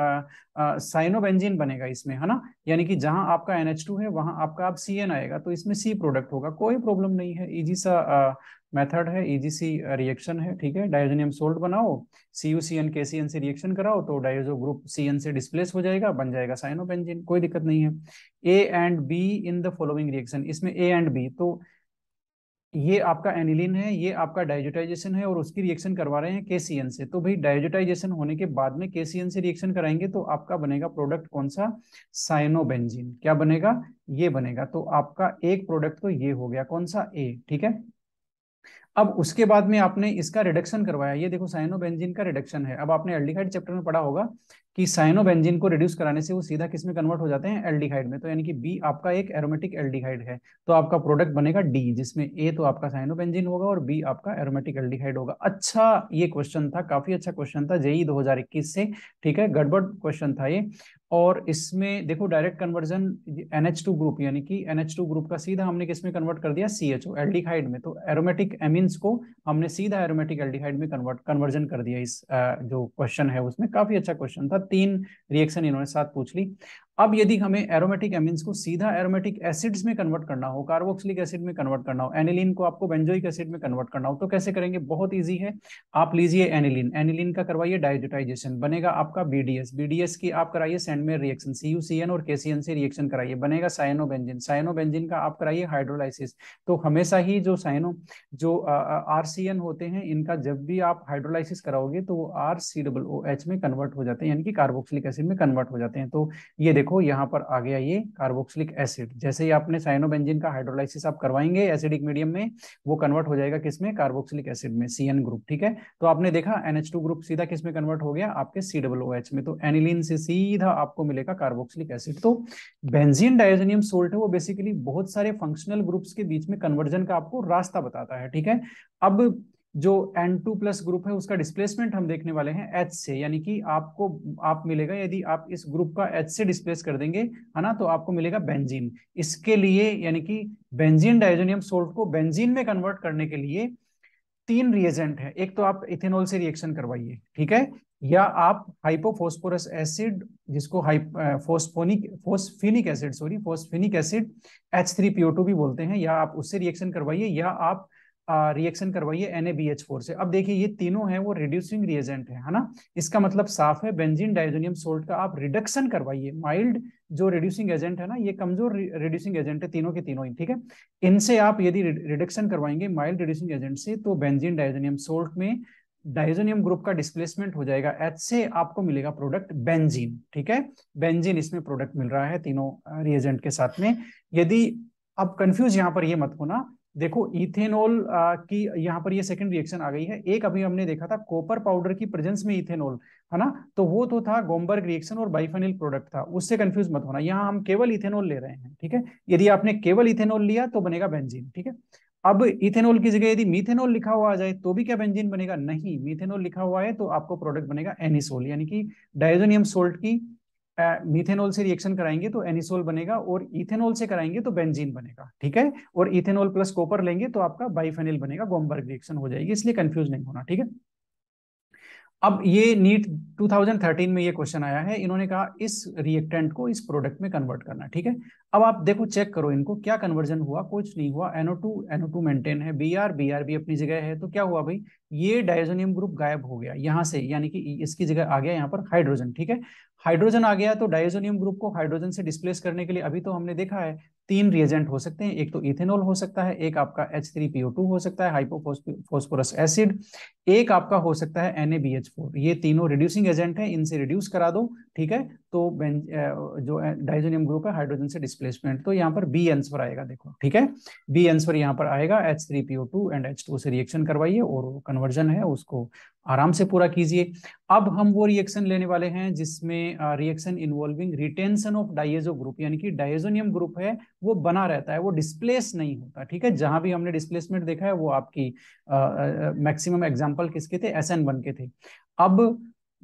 [SPEAKER 1] साइनोबेंजीन बनेगा इसमें है ना यानी कि जहां आपका एन एच टू है वहां आपका आप सी एन आएगा तो इसमें सी प्रोडक्ट होगा कोई प्रॉब्लम नहीं है इजी सा आ, मेथड है सी रिएक्शन है ठीक है डायोजोनियम सोल्ट बनाओ सी यू सी एन के सी एन से रिएक्शन कराओ तो डायोजो ग्रुप सी एन से डिस्प्लेस हो जाएगा बन जाएगा साइनोपेंजिन कोई दिक्कत नहीं है A and B in the following reaction इसमें ए एंड बी तो ये आपका एनिलिन है ये आपका डायजोटाइजेशन है और उसकी रिएक्शन करवा रहे हैं के सी एन से तो भाई डायजोटाइजेशन होने के बाद में के सी एन से रिएक्शन कराएंगे तो आपका बनेगा प्रोडक्ट कौन सा साइनोबेंजिन क्या बनेगा ये बनेगा तो आपका एक प्रोडक्ट तो ये हो गया कौन सा ए ठीक है अब उसके बाद में आपने इसका रिडक्शन करवाया ये देखो साइनोबेंजिन का रिडक्शन है अब आपने एल्डिहाइड चैप्टर में पढ़ा होगा कि साइनोबेंजिन को रिड्यूस कराने से वो सीधा किस में कन्वर्ट हो जाते हैं एल्डिहाइड में तो यानी कि बी आपका एक एरोमेटिक एल्डिहाइड है तो आपका प्रोडक्ट बनेगा डी जिसमें ए तो आपका साइनोबेंजिन होगा और बी आपका एरोमेटिक एल्डिहाइड होगा अच्छा ये क्वेश्चन था काफी अच्छा क्वेश्चन था जेई दो से ठीक है गड़बड़ क्वेश्चन था ये और इसमें देखो डायरेक्ट कन्वर्जन NH2 ग्रुप यानी कि NH2 ग्रुप का सीधा हमने किसमें कन्वर्ट कर दिया सी एच ओ एल्डिहाइड में तो एरोमेटिक एमिन को हमने सीधा एरोमेटिक एल्डिहाइड में कन्वर्ट कन्वर्जन कर दिया इस जो क्वेश्चन है उसमें काफी अच्छा क्वेश्चन था तीन रिएक्शन इन्होंने साथ पूछ ली अब यदि हमें एरोमेटिक एमिन्स को सीधा एरोमेटिक एसिड्स में कन्वर्ट करना हो कार्बोक्सिलिक एसिड में कन्वर्ट करना हो एनिलीन को आपको बेंजोइक एसिड में कन्वर्ट करना हो तो कैसे करेंगे बहुत इजी है आप लीजिए एनिलीन एनिलीन का करवाइए डायजोटाइजेशन बनेगा आपका बीडीएस बीडीएस की आप कराइए सैंडमेयर रिएक्शन सीयूसीएन और केसीएन से रिएक्शन कराइए बनेगा साइनोबेंजिन साइनोबेंजिन का आप कराइए हाइड्रोलाइसिस तो हमेशा ही जो साइनो जो एन होते हैं इनका जब भी आप हाइड्रोलाइसिस कराओगे तो वो R C double O H में कन्वर्ट हो जाते हैं यानी कि कार्बोक्सिलिक एसिड में कन्वर्ट हो जाते हैं तो ये देखो देखो यहाँ पर आ गया ये कार्बोक्सिलिक एसिड जैसे ही आपने साइनोबेंजिन का हाइड्रोलाइसिस आप करवाएंगे एसिडिक मीडियम में वो कन्वर्ट हो जाएगा किसमें कार्बोक्सिलिक एसिड में सी ग्रुप ठीक है तो आपने देखा एनएच ग्रुप सीधा किसमें कन्वर्ट हो गया आपके सी में तो एनिलीन से सीधा आपको मिलेगा कार्बोक्सिलिक एसिड तो बेंजिन डायोजनियम सोल्ट है वो बेसिकली बहुत सारे फंक्शनल ग्रुप्स के बीच में कन्वर्जन का आपको रास्ता बताता है ठीक है अब जो N2 प्लस ग्रुप है उसका डिस्प्लेसमेंट हम देखने वाले हैं H से यानी कि आपको आप मिलेगा यदि आप इस ग्रुप का H से डिस्प्लेस कर देंगे है ना तो आपको मिलेगा बेंजीन इसके लिए यानी कि बेंजीन डाइजोनियम सोल्ट को बेंजीन में कन्वर्ट करने के लिए तीन रिएजेंट है एक तो आप इथेनॉल से रिएक्शन करवाइए ठीक है या आप हाइपोफोस्फोरस एसिड जिसको phosphonic phosphinic acid sorry phosphinic acid too भी बोलते हैं या आप उससे रिएक्शन करवाइए या आप रिएक्शन करवाइए एन से अब देखिए ये तीनों है वो रिड्यूसिंग रिएजेंट है है ना इसका मतलब साफ है बेंजीन डायजोनियम सोल्ट का आप रिडक्शन करवाइए माइल्ड जो रिड्यूसिंग एजेंट है ना ये कमजोर रिड्यूसिंग एजेंट है तीनों के तीनों ही ठीक है इनसे आप यदि रिडक्शन करवाएंगे माइल्ड रिड्यूसिंग एजेंट से तो बेंजीन डायजोनियम सोल्ट में डायजोनियम ग्रुप का डिस्प्लेसमेंट हो जाएगा एच से आपको मिलेगा प्रोडक्ट बेंजीन ठीक है बेंजीन इसमें प्रोडक्ट मिल रहा है तीनों रिएजेंट के साथ में यदि आप कंफ्यूज यहां पर ये मत होना देखो इथेनॉल की यहाँ पर ये सेकंड रिएक्शन आ गई है एक अभी हमने देखा था कॉपर पाउडर की प्रेजेंस में इथेनॉल है ना तो वो तो था गोमबर्ग रिएक्शन और बाइफेनिल प्रोडक्ट था उससे कंफ्यूज मत होना यहाँ हम केवल इथेनॉल ले रहे हैं ठीक है यदि आपने केवल इथेनॉल लिया तो बनेगा बेंजीन ठीक है अब इथेनॉल की जगह यदि मीथेनॉल लिखा हुआ आ जाए तो भी क्या बेंजीन बनेगा नहीं मीथेनॉल लिखा हुआ है तो आपको प्रोडक्ट बनेगा एनिसोल यानी कि डायजोनियम सोल्ट की मिथेनॉल से रिएक्शन कराएंगे तो एनिसोल बनेगा और इथेनॉल से कराएंगे तो बेंजीन बनेगा ठीक है और इथेनॉल प्लस कॉपर लेंगे तो आपका बाइफेनिल बनेगा गोमबर्ग रिएक्शन हो जाएगी इसलिए कंफ्यूज नहीं होना ठीक है अब ये नीट 2013 में ये क्वेश्चन आया है इन्होंने कहा इस रिएक्टेंट को इस प्रोडक्ट में कन्वर्ट करना ठीक है अब आप देखो चेक करो इनको क्या कन्वर्जन हुआ कुछ नहीं हुआ एनओ टू मेंटेन है बी आर बी आर भी अपनी जगह है तो क्या हुआ भाई ये डायजोनियम ग्रुप गायब हो गया यहाँ से यानी कि इसकी जगह आ गया यहाँ पर हाइड्रोजन ठीक है हाइड्रोजन आ गया तो डायजोनियम ग्रुप को हाइड्रोजन से डिस्प्लेस करने के लिए अभी तो हमने देखा है तीन रिएजेंट हो सकते हैं एक तो इथेनॉल हो सकता है एक आपका एच थ्री पीओ टू हो सकता है हाइपोफोस्फोरस एसिड एक आपका हो सकता है एन ये तीनों रिड्यूसिंग एजेंट है इनसे रिड्यूस करा दो ठीक है तो जो डाइजोनियम ग्रुप है हाइड्रोजन से डिस्प्लेसमेंट तो यहाँ पर बी आंसर आएगा देखो ठीक है बी आंसर यहाँ पर आएगा H three PO two and H two से रिएक्शन करवाइए और कन्वर्जन है उसको आराम से पूरा कीजिए अब हम वो रिएक्शन लेने वाले हैं जिसमें reaction involving retention of diazo group यानी कि डाइजोनियम ग्रुप है वो बना रहता है वो डिस्प्लेस नहीं होता ठीक है जहां भी हमने डिस्प्लेसमेंट देखा है वो आपकी मैक्सिमम एग्जाम्पल सैंपल किसके थे एस एन वन के थे अब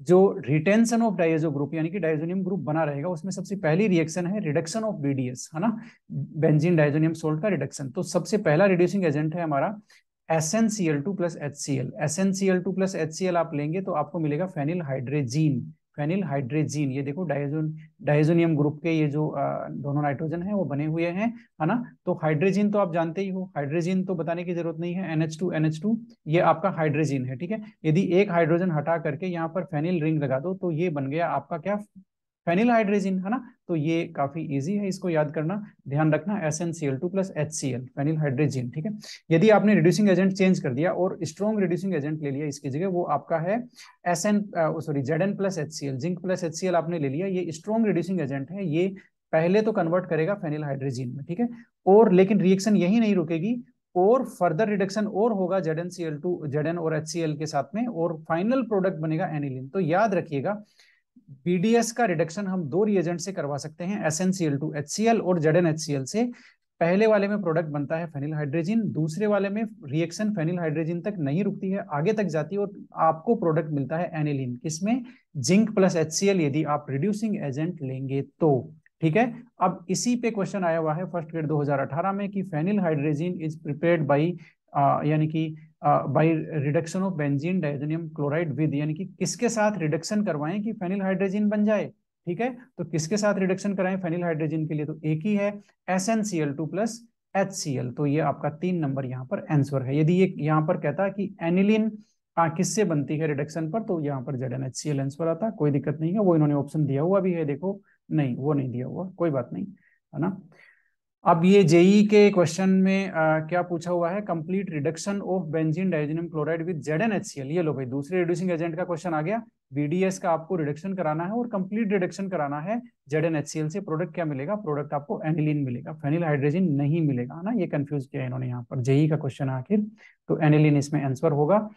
[SPEAKER 1] जो रिटेंशन ऑफ डायजो ग्रुप यानी कि डायजोनियम ग्रुप बना रहेगा उसमें सबसे पहली रिएक्शन है रिडक्शन ऑफ बीडीएस है ना बेंजीन डायजोनियम सोल्ट का रिडक्शन तो सबसे पहला रिड्यूसिंग एजेंट है हमारा S N C L two plus H C L S N C L two plus H C L आप लेंगे तो आपको मिलेगा फेनिल हाइड्रेजीन फेनिल हाइड्रेजीन ये देखो डायजोन डायजोनियम ग्रुप के ये जो दोनों नाइट्रोजन है वो बने हुए हैं है ना तो हाइड्रेजीन तो आप जानते ही हो हाइड्रेजीन तो बताने की जरूरत नहीं है एनएच टू एनएच टू ये आपका हाइड्रेजीन है ठीक है यदि एक हाइड्रोजन हटा करके यहाँ पर फेनिल रिंग लगा दो तो ये बन गया आपका क्या फेनिल हाइड्रेजिन है ना तो ये काफी इजी है इसको याद करना ध्यान रखना S N C L two plus H C L phenyl hydrazine ठीक है यदि आपने रिड्यूसिंग एजेंट चेंज कर दिया और स्ट्रॉन्ग रिड्यूसिंग एजेंट ले लिया इसकी जगह वो आपका है S N sorry Z N plus H C L zinc plus H C L आपने ले लिया ये स्ट्रॉन्ग रिड्यूसिंग एजेंट है ये पहले तो कन्वर्ट करेगा फेनिल हाइड्रेजिन में ठीक है और लेकिन रिएक्शन यही नहीं रुकेगी और फर्दर रिडक्शन और होगा Z N C L two Z N और एच सी एल के साथ में और फाइनल प्रोडक्ट बनेगा एनिलिन तो याद रखिएगा बीडीएस का रिडक्शन हम दो रिएजेंट से करवा सकते हैं S NCL two H C L और Z N H C L से पहले वाले में प्रोडक्ट बनता है फेनिल हाइड्रोजन दूसरे वाले में रिएक्शन फेनिल हाइड्रोजन तक नहीं रुकती है आगे तक जाती है और आपको प्रोडक्ट मिलता है एनिलिन किसमें जिंक प्लस एच यदि आप रिड्यूसिंग एजेंट लेंगे तो ठीक है अब इसी पे क्वेश्चन आया हुआ है फर्स्ट ग्रेड 2018 में कि phenyl hydrogen is prepared by यानी कि by reduction of benzene diazonium chloride with यानी कि किसके साथ रिडक्शन करवाएं कि फेनिल हाइड्रोजन बन जाए ठीक है तो किसके साथ रिडक्शन कराएं फेनिल हाइड्रोजन के लिए तो एक ही है S N C L two plus H C L तो ये आपका तीन नंबर यहाँ पर आंसर है यदि ये यहाँ पर कहता कि एनिलिन किससे बनती है रिडक्शन पर तो यहाँ पर Z N H C L answer आता कोई दिक्कत नहीं है वो इन्होंने ऑप्शन दिया हुआ भी है देखो नहीं वो नहीं दिया हुआ कोई बात नहीं है ना अब ये जेई के क्वेश्चन में आ, क्या पूछा हुआ है complete reduction of benzene diazonium chloride with Z N H C L ये लो भाई दूसरे रिड्यूसिंग एजेंट का क्वेश्चन आ गया बीडीएस का आपको रिडक्शन कराना है और कंप्लीट रिडक्शन कराना है Z N H C L से प्रोडक्ट क्या मिलेगा प्रोडक्ट आपको एनिलीन मिलेगा फेनिल हाइड्रोजन नहीं मिलेगा ना ये कंफ्यूज किया इन्होंने यहाँ पर जेई का क्वेश्चन आखिर तो एनिलीन इसमें आंसर होगा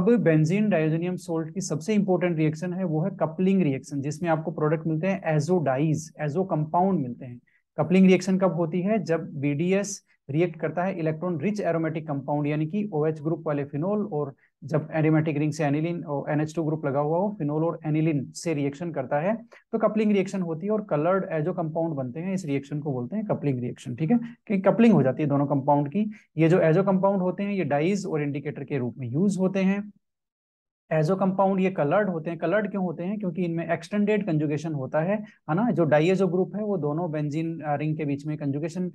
[SPEAKER 1] अब बेंजीन डायोजनियम सोल्ट की सबसे इंपॉर्टेंट रिएक्शन है वो है कपलिंग रिएक्शन जिसमें आपको प्रोडक्ट मिलते हैं एजोडाइज एजो कंपाउंड मिलते हैं कपलिंग रिएक्शन कब होती है जब वीडीएस रिएक्ट करता है इलेक्ट्रॉन रिच एरोमेटिक कंपाउंड यानी कि ओ एच ग्रुप वाले फिनोल और जब एरोमेटिक रिंग से एनिलिन और एनएच ग्रुप लगा हुआ हो फिनोल और एनिलिन से रिएक्शन करता है तो कपलिंग रिएक्शन होती है और कलर्ड एजो कंपाउंड बनते हैं इस रिएक्शन को बोलते हैं कपलिंग रिएक्शन ठीक है क्योंकि कपलिंग हो जाती है दोनों कंपाउंड की ये जो एजो कंपाउंड होते हैं ये डाइज और इंडिकेटर के रूप में यूज होते हैं एजो कंपाउंड ये कलर्ड होते हैं कलर्ड क्यों होते हैं क्योंकि इनमें एक्सटेंडेड कंजुगेशन होता है है ना जो डाइएजो ग्रुप है वो दोनों बेंजीन रिंग के बीच में कंजुगेशन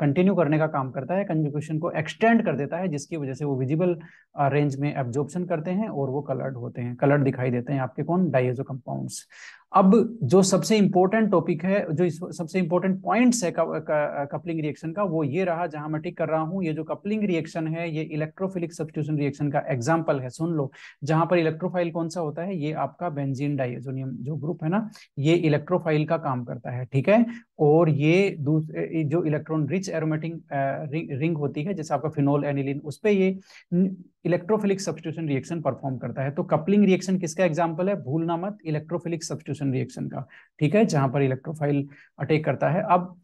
[SPEAKER 1] कंटिन्यू करने का काम करता है कंजुगेशन को एक्सटेंड कर देता है जिसकी वजह से वो विजिबल रेंज में एब्जॉर्प्शन करते हैं और वो कलर्ड होते हैं कलर्ड दिखाई देते हैं आपके कौन डाइएजो कंपाउंड अब जो सबसे इंपॉर्टेंट टॉपिक है जो इस सबसे इंपॉर्टेंट पॉइंट्स है कपलिंग रिएक्शन का वो ये रहा जहां मैं टिक कर रहा हूं ये जो कपलिंग रिएक्शन है ये इलेक्ट्रोफिलिक सब्सिट्यूशन रिएक्शन का एग्जांपल है सुन लो जहां पर इलेक्ट्रोफाइल कौन सा होता है ये आपका बेंजीन डाइजोनियम जो ग्रुप है ना ये इलेक्ट्रोफाइल का काम करता है ठीक है और ये जो इलेक्ट्रॉन रिच एरोमेटिक रिंग होती है जैसे आपका फिनोल एनिलिन उस पर ये इलेक्ट्रोफिलिक सब्सटीट्यूशन रिएक्शन परफॉर्म करता है तो कपलिंग रिएक्शन किसका एग्जाम्पल है भूलना मत इलेक्ट्रोफिलिक सब्सटीट्यूशन रिएक्शन का ठीक है जहां पर इलेक्ट्रोफाइल अटैक करता है अब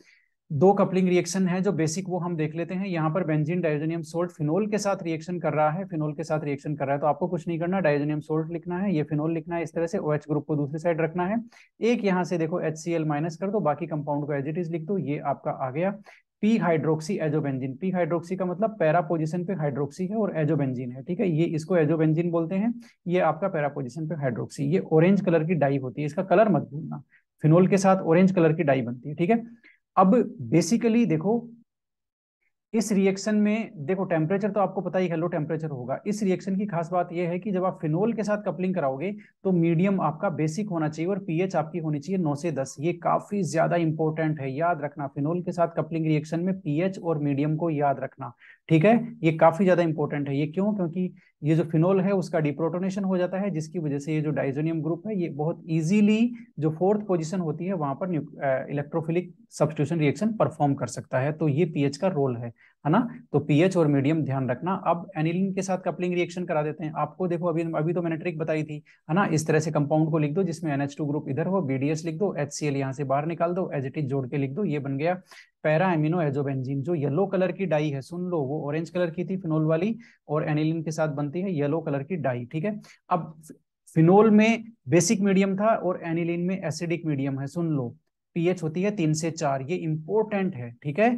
[SPEAKER 1] दो कपलिंग रिएक्शन है जो बेसिक वो हम देख लेते हैं यहाँ पर बेंजीन डायजोनियम सोल्ट फिनोल के साथ रिएक्शन कर रहा है फिनोल के साथ रिएक्शन कर रहा है तो आपको कुछ नहीं करना डायजोनियम सोल्ट लिखना है ये फिनोल लिखना है इस तरह से ओ OH ग्रुप को दूसरी साइड रखना है एक यहाँ से देखो एच माइनस कर दो बाकी कंपाउंड को एज इट इज लिख दो ये आपका आ गया P hydroxy azobenzene P hydroxy का मतलब पैरा पोजिशन पे हाइड्रोक्सी है और एजोबेंजिन है ठीक है ये इसको एजोबेंजिन बोलते हैं ये आपका पैरा पोजिशन पे हाइड्रोक्सी ये ऑरेंज कलर की डाई होती है इसका कलर मत भूलना फिनोल के साथ ऑरेंज कलर की डाई बनती है ठीक है अब बेसिकली देखो इस रिएक्शन में देखो टेम्परेचर तो आपको पता ही है लो टेम्परेचर होगा इस रिएक्शन की खास बात यह है कि जब आप फिनोल के साथ कपलिंग कराओगे तो मीडियम आपका बेसिक होना चाहिए और पीएच आपकी होनी चाहिए नौ से दस ये काफी ज्यादा इंपॉर्टेंट है याद रखना फिनोल के साथ कपलिंग रिएक्शन में पीएच और मीडियम को याद रखना ठीक है ये काफी ज्यादा इंपॉर्टेंट है ये क्यों क्योंकि ये जो फिनोल है उसका डिप्रोटोनेशन हो जाता है जिसकी वजह से ये जो डाइजोनियम ग्रुप है ये बहुत इजीली जो फोर्थ पोजीशन होती है वहां पर इलेक्ट्रोफिलिक सब्सिट्यूशन रिएक्शन परफॉर्म कर सकता है तो ये पीएच का रोल है है ना तो पीएच और मीडियम ध्यान रखना अब एनिलिन के साथ कपलिंग रिएक्शन करा देते हैं आपको देखो अभी अभी तो मैंने ट्रिक बताई थी है ना इस तरह से कंपाउंड को लिख दो जिसमें एनएच टू ग्रुप इधर हो बीडीएस लिख दो एच सी एल यहाँ से बाहर निकाल दो एज इट इज जोड़ के लिख दो ये बन गया पैरा एमिनो एजोबेंजीन जो येलो कलर की डाई है सुन लो वो ऑरेंज कलर की थी फिनोल वाली और एनिलिन के साथ बनती है येलो कलर की डाई ठीक है अब फिनोल में बेसिक मीडियम था और एनिलिन में एसिडिक मीडियम है सुन लो पीएच होती है तीन से चार ये इंपॉर्टेंट है ठीक है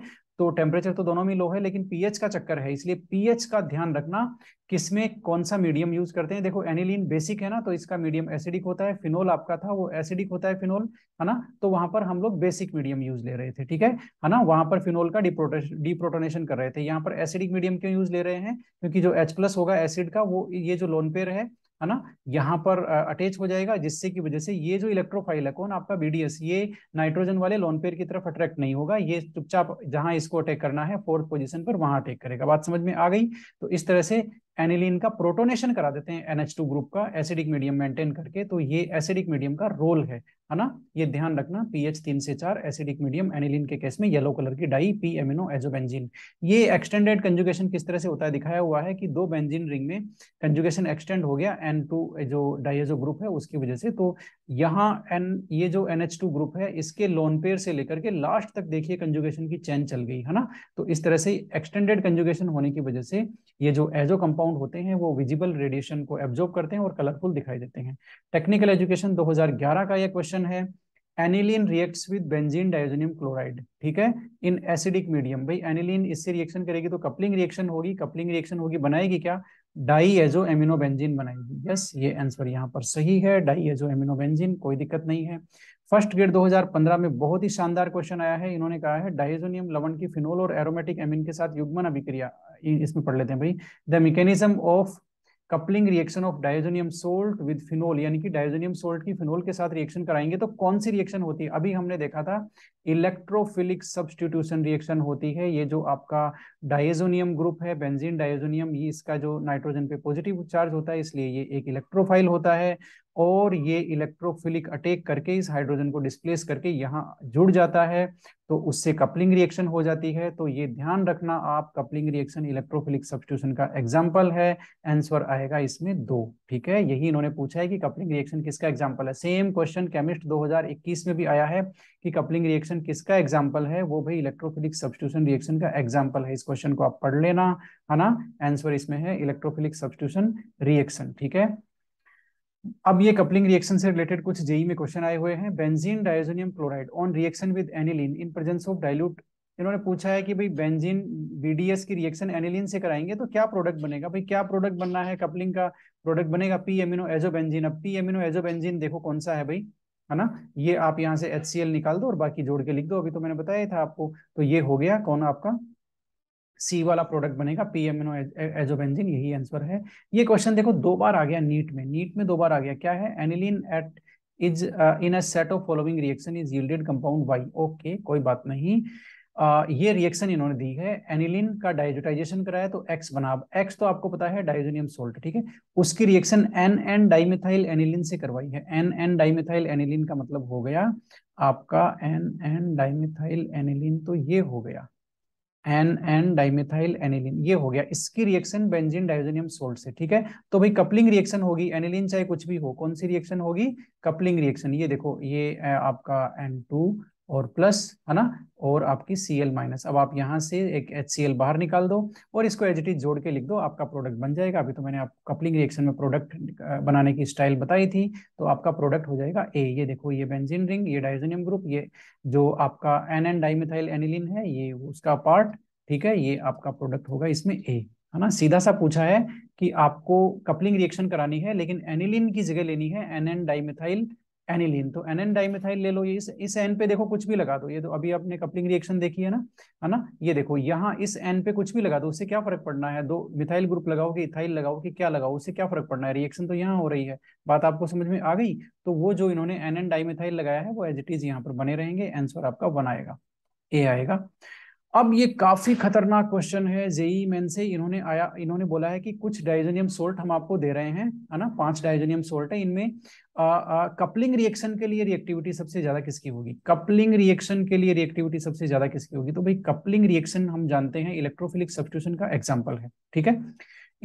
[SPEAKER 1] तो टेम्परेचर तो दोनों में लो है लेकिन पीएच का चक्कर है इसलिए पीएच का ध्यान रखना किसमें कौन सा मीडियम यूज करते हैं देखो एनिलीन बेसिक है ना तो इसका मीडियम एसिडिक होता है फिनोल आपका था वो एसिडिक होता है फिनोल है ना तो वहां पर हम लोग बेसिक मीडियम यूज ले रहे थे ठीक है है ना वहां पर फिनोल का डिप्रोटोनेशन कर रहे थे यहाँ पर एसिडिक मीडियम क्यों यूज ले रहे हैं क्योंकि जो एच होगा एसिड का वो ये जो लोनपेयर है है ना यहाँ पर अटैच हो जाएगा जिससे की वजह से ये जो इलेक्ट्रोफाइल है कौन आपका बीडीएस ये नाइट्रोजन वाले लोन की तरफ अट्रैक्ट नहीं होगा ये चुपचाप जहां इसको अटैक करना है फोर्थ पोजिशन पर वहां अटैक करेगा बात समझ में आ गई तो इस तरह से एनिलीन का प्रोटोनेशन करा देते हैं एनएच ग्रुप का एसिडिक मीडियम मेंटेन करके तो ये एसिडिक मीडियम का रोल है है ना ये ध्यान रखना पीएच तीन से चार एसिडिक मीडियम एनिलिन के केस में येलो कलर की डाई पी एमिनो एजोबेंजीन ये एक्सटेंडेड कंजुगेशन किस तरह से होता है दिखाया हुआ है कि दो बेंजीन रिंग में कंजुगेशन एक्सटेंड हो गया एन टू जो डाइजो ग्रुप है उसकी वजह से तो यहाँ एन ये जो एन एच टू ग्रुप है इसके लोन पेयर से लेकर के लास्ट तक देखिए कंजुगेशन की चैन चल गई है ना तो इस तरह से एक्सटेंडेड कंजुगेशन होने की वजह से ये जो एजो कंपाउंड होते हैं वो विजिबल रेडिएशन को एब्जॉर्ब करते हैं और कलरफुल दिखाई देते हैं टेक्निकल एजुकेशन 2011 का यह क्वेश्चन रिएक्शन है aniline reacts with benzene diazonium chloride ठीक है इन एसिडिक मीडियम भाई एनिलीन इससे रिएक्शन करेगी तो कपलिंग रिएक्शन होगी कपलिंग रिएक्शन होगी बनाएगी क्या डाई एजो एमिनो बेंजीन बनाएगी यस yes, ये आंसर यहाँ पर सही है डाई एजो एमिनो बेंजीन कोई दिक्कत नहीं है फर्स्ट ग्रेड 2015 में बहुत ही शानदार क्वेश्चन आया है इन्होंने कहा है डाइजोनियम लवन की फिनोल और एरोमेटिक एमिन के साथ युग्मन अभिक्रिया इसमें पढ़ लेते हैं भाई the mechanism of coupling reaction of diazonium salt with phenol यानी कि डायजोनियम सोल्ट की फिनोल के साथ रिएक्शन कराएंगे तो कौन सी रिएक्शन होती है अभी हमने देखा था इलेक्ट्रोफिलिक सब्सटीट्यूशन रिएक्शन होती है ये जो आपका डायजोनियम ग्रुप है बेंजीन डायजोनियम ये इसका जो नाइट्रोजन पे पॉजिटिव चार्ज होता है इसलिए ये एक इलेक्ट्रोफाइल होता है और ये इलेक्ट्रोफिलिक अटैक करके इस हाइड्रोजन को डिस्प्लेस करके यहाँ जुड़ जाता है तो उससे कपलिंग रिएक्शन हो जाती है तो ये ध्यान रखना आप कपलिंग रिएक्शन इलेक्ट्रोफिलिक सब्सटीट्यूशन का एग्जाम्पल है आंसर आएगा इसमें दो ठीक है यही इन्होंने पूछा है कि कपलिंग रिएक्शन किसका एग्जाम्पल है सेम क्वेश्चन केमिस्ट दो में भी आया है कि कपलिंग रिएक्शन किसका एग्जाम्पल है वो भाई इलेक्ट्रोफिलिक सब्सटीट्यूशन रिएक्शन का एग्जाम्पल है इस क्वेश्चन को आप पढ़ लेना है ना आंसर इसमें है इलेक्ट्रोफिलिक सब्सटीट्यूशन रिएक्शन ठीक है अब ये कपलिंग रिएक्शन से रिलेटेड कुछ जेई e में क्वेश्चन आए हुए हैं benzene diazonium chloride on reaction with aniline in presence of dilute इन्होंने पूछा है कि भाई बेंजीन बीडीएस की रिएक्शन एनिलीन से कराएंगे तो क्या प्रोडक्ट बनेगा भाई क्या प्रोडक्ट बनना है कपलिंग का प्रोडक्ट बनेगा पी एमिनो एजोबेंजीन अब पी एमिनो एजोबेंजीन देखो कौन सा है भाई है ना ये आप यहाँ से एच निकाल दो और बाकी जोड़ के लिख दो अभी तो मैंने बताया था आपको तो ये हो गया कौन आपका सी वाला प्रोडक्ट बनेगा पीएमएनो एजोबेंजिन यही आंसर है ये क्वेश्चन देखो दो बार आ गया नीट में नीट में दो बार आ गया क्या है aniline at is in a set of following reaction is yielded compound Y okay कोई बात नहीं Uh, ये रिएक्शन इन्होंने दी है एनिलिन का डायजोटाइजेशन कराया तो एक्स बना एक्स तो आपको पता है डायजोनियम सोल्ट ठीक है उसकी reaction N N dimethyl aniline से करवाई है एन एन डाइमिथाइल एनिलिन का मतलब हो गया आपका एन एन डाइमिथाइल एनिलिन तो ये हो गया एन एन डाइमेथाइल एनिलिन ये हो गया इसकी रिएक्शन बेंजीन डाइजोनियम सोल्ट से ठीक है तो भाई कपलिंग रिएक्शन होगी एनिलिन चाहे कुछ भी हो कौन सी रिएक्शन होगी कपलिंग रिएक्शन ये देखो ये आपका एन टू और प्लस है ना और आपकी सी एल माइनस अब आप यहाँ से एक एच सी एल बाहर निकाल दो और इसको एच डी जोड़ के लिख दो आपका प्रोडक्ट बन जाएगा अभी तो मैंने आप कपलिंग रिएक्शन में प्रोडक्ट बनाने की स्टाइल बताई थी तो आपका प्रोडक्ट हो जाएगा ए ये देखो ये बेंजीन रिंग ये डायजोनियम ग्रुप ये जो आपका एन एन डाइमिथाइल एनिलिन है ये उसका पार्ट ठीक है ये आपका प्रोडक्ट होगा इसमें ए है ना सीधा सा पूछा है कि आपको कपलिंग रिएक्शन करानी है लेकिन एनिलिन की जगह लेनी है एन एन डाइमिथाइल एनिलीन तो एन एन डाइमिथाइल ले लो ये इस इस एन पे देखो कुछ भी लगा दो ये तो अभी आपने कपलिंग रिएक्शन देखी है ना है ना ये देखो यहाँ इस एन पे कुछ भी लगा दो उससे क्या फर्क पड़ना है दो मिथाइल ग्रुप लगाओ कि इथाइल लगाओ कि क्या लगाओ उससे क्या फर्क पड़ना है रिएक्शन तो यहाँ हो रही है बात आपको समझ में आ गई तो वो जो इन्होंने एन एन डाइमिथाइल लगाया है वो एज इट इज यहाँ पर बने रहेंगे आंसर आपका वन आएगा ए आएगा अब ये काफी खतरनाक क्वेश्चन है जेई मेन से इन्होंने आया इन्होंने बोला है कि कुछ डाइजेनियम सोल्ट हम आपको दे रहे हैं है ना पांच डाइजेनियम सोल्ट है इनमें कपलिंग रिएक्शन के लिए रिएक्टिविटी सबसे ज्यादा किसकी होगी कपलिंग रिएक्शन के लिए रिएक्टिविटी सबसे ज्यादा किसकी होगी तो भाई कपलिंग रिएक्शन हम जानते हैं इलेक्ट्रोफिलिक सब्सिट्यूशन का एग्जाम्पल है ठीक है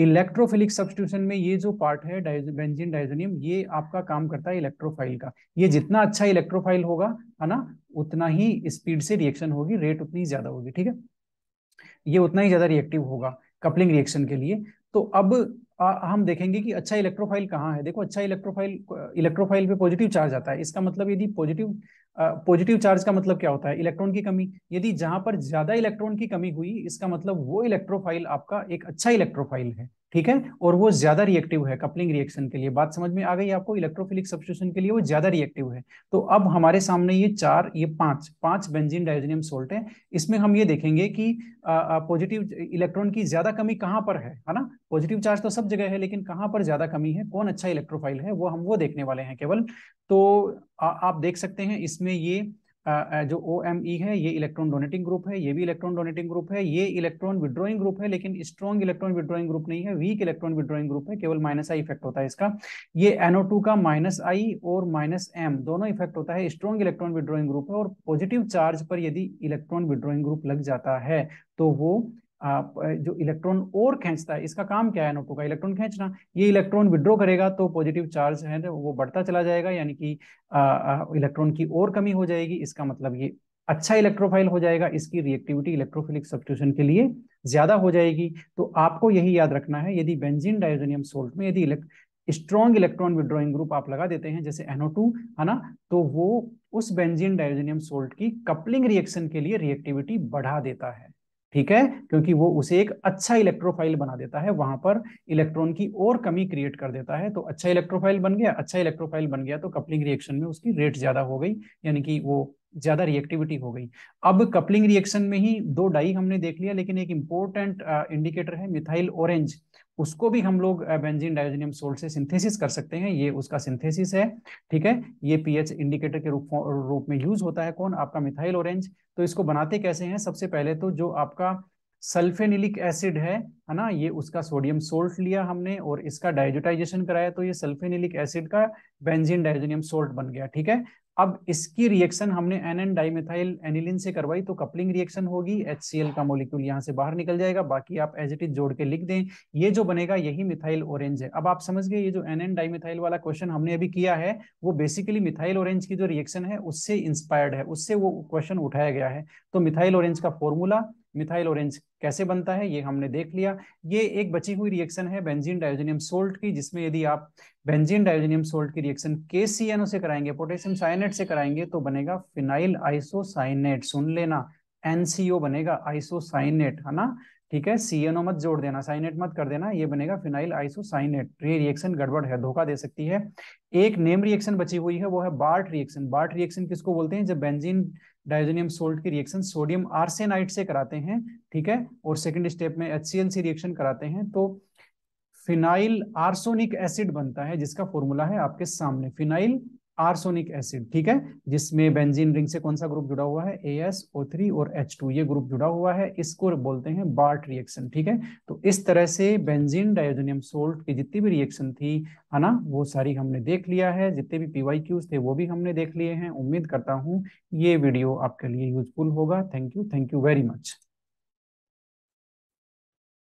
[SPEAKER 1] इलेक्ट्रोफिलिक सब्सटीट्यूशन में ये जो पार्ट है बेंजीन डाइजोनियम ये आपका काम करता है इलेक्ट्रोफाइल का ये जितना अच्छा इलेक्ट्रोफाइल होगा है ना उतना ही स्पीड से रिएक्शन होगी रेट उतनी ज्यादा होगी ठीक है ये उतना ही ज्यादा रिएक्टिव होगा कपलिंग रिएक्शन के लिए तो अब आ, हम देखेंगे कि अच्छा इलेक्ट्रोफाइल कहाँ है देखो अच्छा इलेक्ट्रोफाइल इलेक्ट्रोफाइल पे पॉजिटिव चार्ज आता है इसका मतलब यदि पॉजिटिव पॉजिटिव चार्ज का मतलब क्या होता है इलेक्ट्रॉन की कमी यदि जहां पर ज्यादा इलेक्ट्रॉन की कमी हुई इसका मतलब वो इलेक्ट्रोफाइल आपका एक अच्छा इलेक्ट्रोफाइल है ठीक है और वो ज्यादा रिएक्टिव है कपलिंग रिएक्शन के लिए बात समझ में आ गई आपको इलेक्ट्रोफिलिक सब्सिट्यूशन के लिए वो ज्यादा रिएक्टिव है तो अब हमारे सामने ये चार ये पांच पांच बेंजीन डायोजनियम सोल्ट है इसमें हम ये देखेंगे कि पॉजिटिव इलेक्ट्रॉन की ज्यादा कमी कहाँ पर है है ना पॉजिटिव चार्ज तो सब जगह है लेकिन कहाँ पर ज्यादा कमी है कौन अच्छा इलेक्ट्रोफाइल है वो हम वो देखने वाले हैं केवल तो आ, आप देख सकते हैं इसमें ये आ, जो ओ एम ई है ये इलेक्ट्रॉन डोनेटिंग ग्रुप है ये भी इलेक्ट्रॉन डोनेटिंग ग्रुप है ये इलेक्ट्रॉन विड्रॉइंग ग्रुप है लेकिन स्ट्रॉन्ग इलेक्ट्रॉन विड्रॉइंग ग्रुप नहीं है वीक इलेक्ट्रॉन विड्रॉइंग ग्रुप है केवल माइनस आई इफेक्ट होता है इसका ये एनओ टू का माइनस आई और माइनस एम दोनों इफेक्ट होता है स्ट्रॉन्ग इलेक्ट्रॉन विड्रॉइंग ग्रुप है और पॉजिटिव चार्ज पर यदि इलेक्ट्रॉन विड्रॉइंग ग्रुप लग जाता है तो वो जो इलेक्ट्रॉन और खींचता है इसका काम क्या है एनोटो का इलेक्ट्रॉन खींचना ये इलेक्ट्रॉन विड्रो करेगा तो पॉजिटिव चार्ज है वो बढ़ता चला जाएगा यानी कि इलेक्ट्रॉन की और कमी हो जाएगी इसका मतलब ये अच्छा इलेक्ट्रोफाइल हो जाएगा इसकी रिएक्टिविटी इलेक्ट्रोफिलिक सब्सिट्यूशन के लिए ज्यादा हो जाएगी तो आपको यही याद रखना है यदि बेंजीन डायोजोनियम सोल्ट में यदि स्ट्रॉन्ग इलेक्ट्रॉन विड्रॉइंग ग्रुप आप लगा देते हैं जैसे NO2 है ना तो वो उस बेंजीन डायोजोनियम सोल्ट की कपलिंग रिएक्शन के लिए रिएक्टिविटी बढ़ा देता है ठीक है क्योंकि वो उसे एक अच्छा इलेक्ट्रोफाइल बना देता है वहां पर इलेक्ट्रॉन की और कमी क्रिएट कर देता है तो अच्छा इलेक्ट्रोफाइल बन गया अच्छा इलेक्ट्रोफाइल बन गया तो कपलिंग रिएक्शन में उसकी रेट ज्यादा हो गई यानी कि वो ज्यादा रिएक्टिविटी हो गई अब कपलिंग रिएक्शन में ही दो डाई हमने देख लिया लेकिन एक इंपॉर्टेंट इंडिकेटर है मिथाइल ऑरेंज उसको भी हम लोग बेंजीन डायोजनियम सोल्ट से सिंथेसिस कर सकते हैं ये उसका सिंथेसिस है ठीक है ये पीएच इंडिकेटर के रूप रूप में यूज होता है कौन आपका मिथाइल ऑरेंज तो इसको बनाते कैसे हैं सबसे पहले तो जो आपका सल्फेनिलिक एसिड है है ना ये उसका सोडियम सोल्ट लिया हमने और इसका डायजोटाइजेशन कराया तो ये सल्फेनिलिक एसिड का बेंजीन डायजोनियम सोल्ट बन गया ठीक है अब इसकी रिएक्शन हमने एन एन डाइमेथाइल एनिलिन से करवाई तो कपलिंग रिएक्शन होगी एच का मोलिक्यूल यहाँ से बाहर निकल जाएगा बाकी आप एज इट इज जोड़ के लिख दें ये जो बनेगा यही मिथाइल ऑरेंज है अब आप समझ गए ये जो एन एन डाइमेथाइल वाला क्वेश्चन हमने अभी किया है वो बेसिकली मिथाइल ऑरेंज की जो रिएक्शन है उससे इंस्पायर्ड है उससे वो क्वेश्चन उठाया गया है तो मिथाइल ऑरेंज का फॉर्मूला मिथाइल ऑरेंज कैसे बनता है ये हमने देख लिया ये एक बची हुई रिएक्शन है बेंजीन डायोजेनियम सोल्ट की जिसमें यदि आप बेंजीन डायोजेनियम सोल्ट की रिएक्शन के से कराएंगे पोटेशियम साइनेट से कराएंगे तो बनेगा फिनाइल आइसोसाइनेट सुन लेना एनसीओ बनेगा आइसोसाइनेट है ना ठीक है सीएनओ मत जोड़ देना साइनेट मत कर देना ये बनेगा फिनाइल आइसोसाइनेट तो ये रिएक्शन गड़बड़ है धोखा दे सकती है एक नेम रिएक्शन बची हुई है वो है बार्ट रिएक्शन बार्ट रिएक्शन किसको बोलते हैं जब बेंजीन डायजोनियम सोल्ट की रिएक्शन सोडियम आर्सेनाइट से कराते हैं ठीक है और सेकेंड स्टेप में एच से रिएक्शन कराते हैं तो फिनाइल आर्सोनिक एसिड बनता है जिसका फॉर्मूला है आपके सामने फिनाइल आर्सोनिक एसिड ठीक है जिसमें बेंजीन रिंग से कौन सा ग्रुप जुड़ा हुआ है ए एस ओ थ्री और एच टू ये ग्रुप जुड़ा हुआ है इसको बोलते हैं बार्ट रिएक्शन ठीक है तो इस तरह से बेंजीन डायोजोनियम सोल्ट की जितनी भी रिएक्शन थी है ना वो सारी हमने देख लिया है जितने भी पीवाई क्यूज थे वो भी हमने देख लिए हैं उम्मीद करता हूँ ये वीडियो आपके लिए यूजफुल होगा thank you thank you very much